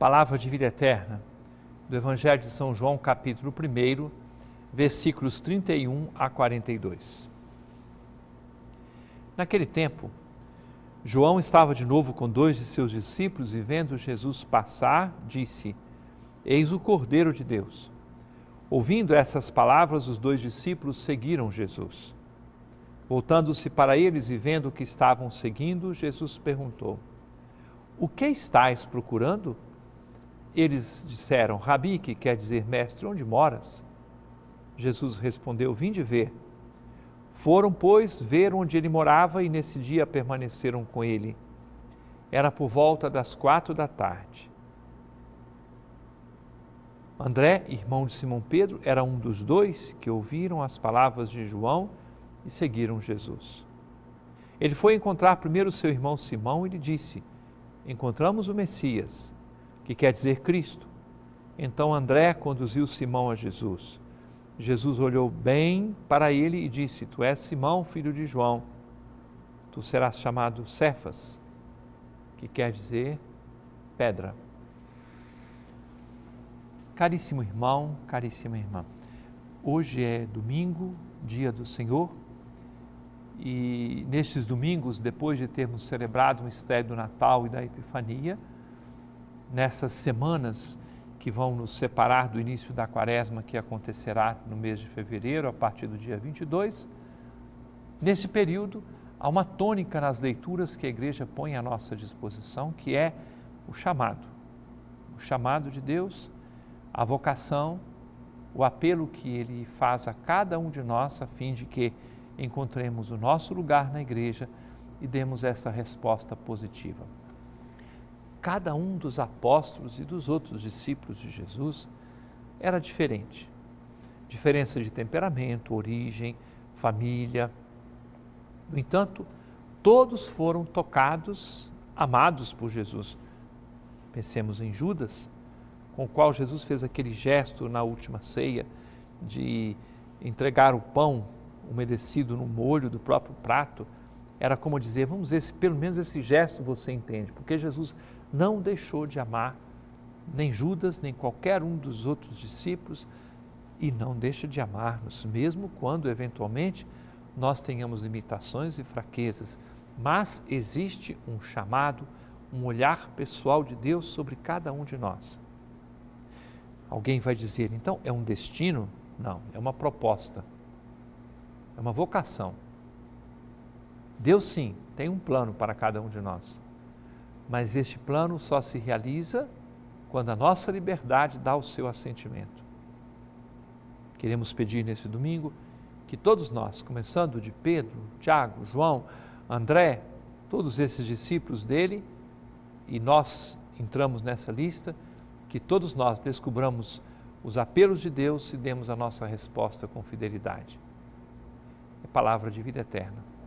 palavra de vida eterna do Evangelho de São João, capítulo 1, versículos 31 a 42. Naquele tempo, João estava de novo com dois de seus discípulos e, vendo Jesus passar, disse: Eis o Cordeiro de Deus. Ouvindo essas palavras, os dois discípulos seguiram Jesus. Voltando-se para eles e vendo que estavam seguindo, Jesus perguntou: O que estáis procurando? Eles disseram, Rabi, que quer dizer mestre, onde moras? Jesus respondeu, vinde ver. Foram, pois, ver onde ele morava e nesse dia permaneceram com ele. Era por volta das quatro da tarde. André, irmão de Simão Pedro, era um dos dois que ouviram as palavras de João e seguiram Jesus. Ele foi encontrar primeiro seu irmão Simão e lhe disse: Encontramos o Messias, que quer dizer Cristo. Então André conduziu Simão a Jesus. Jesus olhou bem para ele e disse: Tu és Simão, filho de João. Tu serás chamado Cefas, que quer dizer pedra. Caríssimo irmão, caríssima irmã, hoje é domingo, dia do Senhor, e nestes domingos, depois de termos celebrado o mistério do Natal e da Epifania, nessas semanas que vão nos separar do início da quaresma que acontecerá no mês de fevereiro, a partir do dia 22. Nesse período, há uma tônica nas leituras que a igreja põe à nossa disposição, que é o chamado. O chamado de Deus, a vocação, o apelo que ele faz a cada um de nós a fim de que encontremos o nosso lugar na igreja e demos essa resposta positiva cada um dos apóstolos e dos outros discípulos de Jesus era diferente. Diferença de temperamento, origem, família. No entanto, todos foram tocados, amados por Jesus. Pensemos em Judas, com o qual Jesus fez aquele gesto na última ceia de entregar o pão umedecido no molho do próprio prato era como dizer, vamos ver se pelo menos esse gesto você entende, porque Jesus não deixou de amar nem Judas, nem qualquer um dos outros discípulos, e não deixa de amar-nos, mesmo quando eventualmente nós tenhamos limitações e fraquezas. Mas existe um chamado, um olhar pessoal de Deus sobre cada um de nós. Alguém vai dizer, então é um destino? Não, é uma proposta, é uma vocação. Deus sim tem um plano para cada um de nós, mas este plano só se realiza quando a nossa liberdade dá o seu assentimento. Queremos pedir nesse domingo que todos nós, começando de Pedro, Tiago, João, André, todos esses discípulos dele, e nós entramos nessa lista, que todos nós descubramos os apelos de Deus e demos a nossa resposta com fidelidade. É palavra de vida eterna.